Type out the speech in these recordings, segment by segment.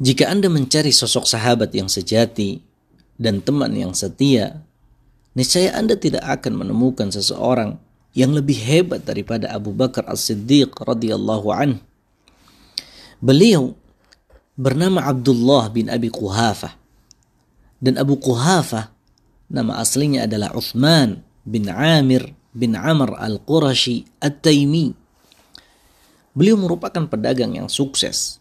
Jika Anda mencari sosok sahabat yang sejati dan teman yang setia, niscaya Anda tidak akan menemukan seseorang yang lebih hebat daripada Abu Bakar As-Siddiq radhiyallahu an. Beliau bernama Abdullah bin Abi Quhafah dan Abu Quhafah nama aslinya adalah Uthman bin Amir bin Amr al-Qurashi at-Taimi. Beliau merupakan pedagang yang sukses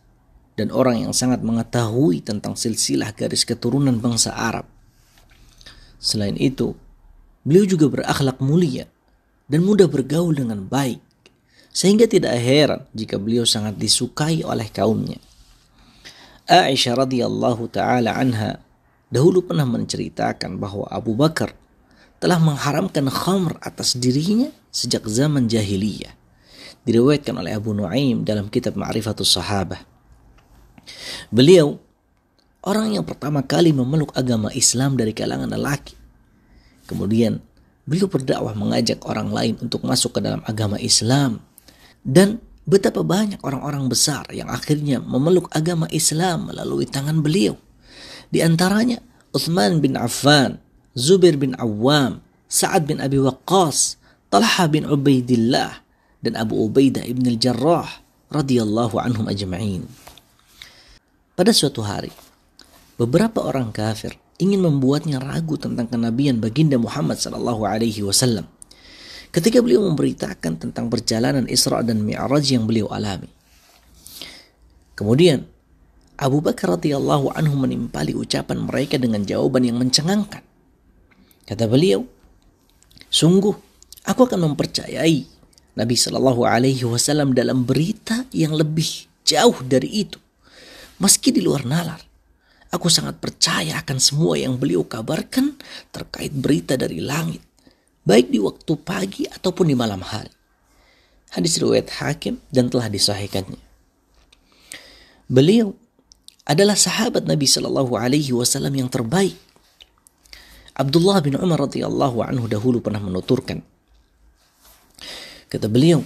dan orang yang sangat mengetahui tentang silsilah garis keturunan bangsa Arab. Selain itu, beliau juga berakhlak mulia dan mudah bergaul dengan baik, sehingga tidak heran jika beliau sangat disukai oleh kaumnya. Aisyah radhiyallahu taala anha dahulu pernah menceritakan bahwa Abu Bakar telah mengharamkan khamr atas dirinya sejak zaman jahiliyah. Diriwayatkan oleh Abu Nuaim dalam kitab Ma'rifatul Sahabah. Beliau orang yang pertama kali memeluk agama Islam dari kalangan lelaki. Kemudian beliau berdakwah mengajak orang lain untuk masuk ke dalam agama Islam. Dan betapa banyak orang-orang besar yang akhirnya memeluk agama Islam melalui tangan beliau. Di antaranya Uthman bin Affan, Zubir bin Awam, Sa'ad bin Abi Waqqas, Talha bin Ubaidillah, dan Abu Ubaidah ibn al-Jarrah radhiyallahu anhum ajma'in. Pada suatu hari, beberapa orang kafir ingin membuatnya ragu tentang kenabian baginda Muhammad Sallallahu Alaihi Wasallam. Ketika beliau memberitakan tentang perjalanan Isra dan Mi'raj yang beliau alami. Kemudian, Abu Bakar radhiyallahu anhu menimpali ucapan mereka dengan jawaban yang mencengangkan. Kata beliau, Sungguh, aku akan mempercayai Nabi Shallallahu Alaihi Wasallam dalam berita yang lebih jauh dari itu meski di luar nalar. Aku sangat percaya akan semua yang beliau kabarkan terkait berita dari langit, baik di waktu pagi ataupun di malam hari. Hadis riwayat Hakim dan telah disahihkannya. Beliau adalah sahabat Nabi Shallallahu Alaihi Wasallam yang terbaik. Abdullah bin Umar radhiyallahu anhu dahulu pernah menuturkan, kata beliau,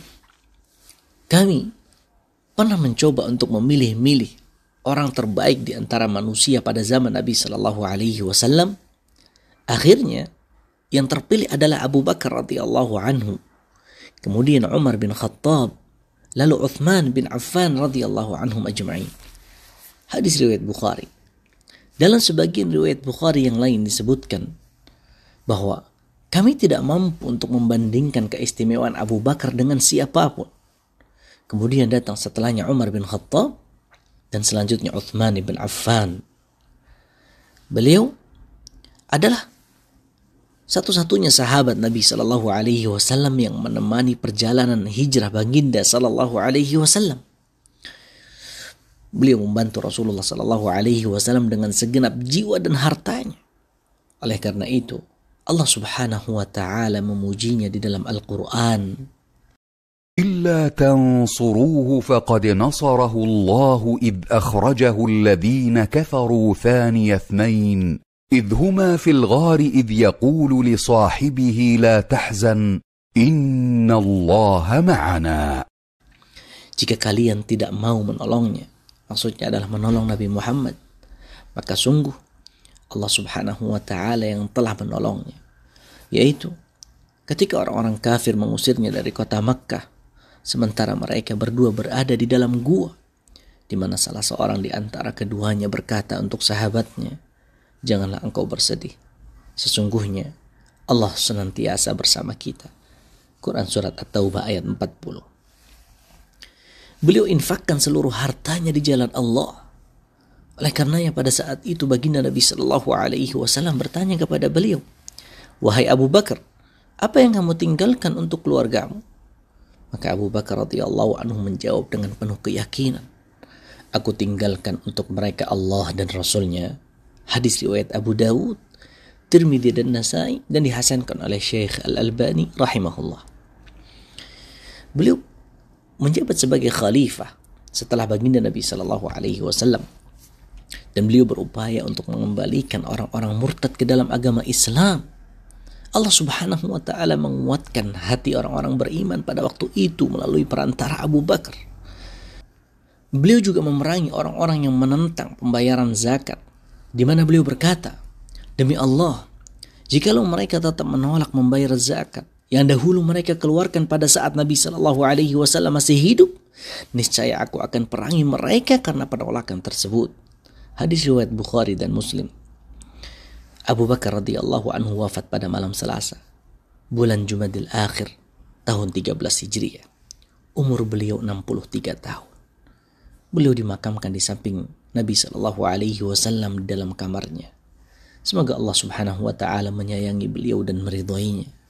kami pernah mencoba untuk memilih-milih orang terbaik di antara manusia pada zaman Nabi Shallallahu Alaihi Wasallam, akhirnya yang terpilih adalah Abu Bakar radhiyallahu anhu, kemudian Umar bin Khattab, lalu Uthman bin Affan radhiyallahu anhum ajma'in. Hadis riwayat Bukhari. Dalam sebagian riwayat Bukhari yang lain disebutkan bahwa kami tidak mampu untuk membandingkan keistimewaan Abu Bakar dengan siapapun. Kemudian datang setelahnya Umar bin Khattab, dan selanjutnya Uthman ibn Affan. Beliau adalah satu-satunya sahabat Nabi Shallallahu Alaihi Wasallam yang menemani perjalanan hijrah baginda Shallallahu Alaihi Wasallam. Beliau membantu Rasulullah Shallallahu Alaihi Wasallam dengan segenap jiwa dan hartanya. Oleh karena itu, Allah Subhanahu wa taala memujinya di dalam Al-Qur'an الا تنصروه فقد نصره الله اذ اخرجه الذين كفروا ثاني اثنين اذ هما في الغار اذ يقول لصاحبه لا تحزن ان الله معنا jika kalian tidak mau menolongnya maksudnya adalah menolong Nabi Muhammad maka sungguh Allah Subhanahu wa taala yang telah menolongnya yaitu ketika orang-orang kafir mengusirnya dari kota Makkah sementara mereka berdua berada di dalam gua, di mana salah seorang di antara keduanya berkata untuk sahabatnya, "Janganlah engkau bersedih. Sesungguhnya Allah senantiasa bersama kita." Quran surat At-Taubah ayat 40. Beliau infakkan seluruh hartanya di jalan Allah. Oleh karenanya pada saat itu baginda Nabi Shallallahu Alaihi Wasallam bertanya kepada beliau, wahai Abu Bakar, apa yang kamu tinggalkan untuk keluargamu? Maka Abu Bakar radhiyallahu anhu menjawab dengan penuh keyakinan. Aku tinggalkan untuk mereka Allah dan Rasulnya. Hadis riwayat Abu Dawud, Tirmidzi dan Nasai dan dihasankan oleh Syekh Al-Albani rahimahullah. Beliau menjabat sebagai khalifah setelah baginda Nabi Shallallahu Alaihi Wasallam dan beliau berupaya untuk mengembalikan orang-orang murtad ke dalam agama Islam Allah Subhanahu wa taala menguatkan hati orang-orang beriman pada waktu itu melalui perantara Abu Bakar. Beliau juga memerangi orang-orang yang menentang pembayaran zakat, di mana beliau berkata, "Demi Allah, jikalau mereka tetap menolak membayar zakat yang dahulu mereka keluarkan pada saat Nabi Shallallahu alaihi wasallam masih hidup, niscaya aku akan perangi mereka karena penolakan tersebut." Hadis riwayat Bukhari dan Muslim. Abu Bakar radhiyallahu anhu wafat pada malam Selasa, bulan Jumadil Akhir tahun 13 Hijriah. Umur beliau 63 tahun. Beliau dimakamkan di samping Nabi Shallallahu alaihi wasallam dalam kamarnya. Semoga Allah Subhanahu wa taala menyayangi beliau dan meridhoinya.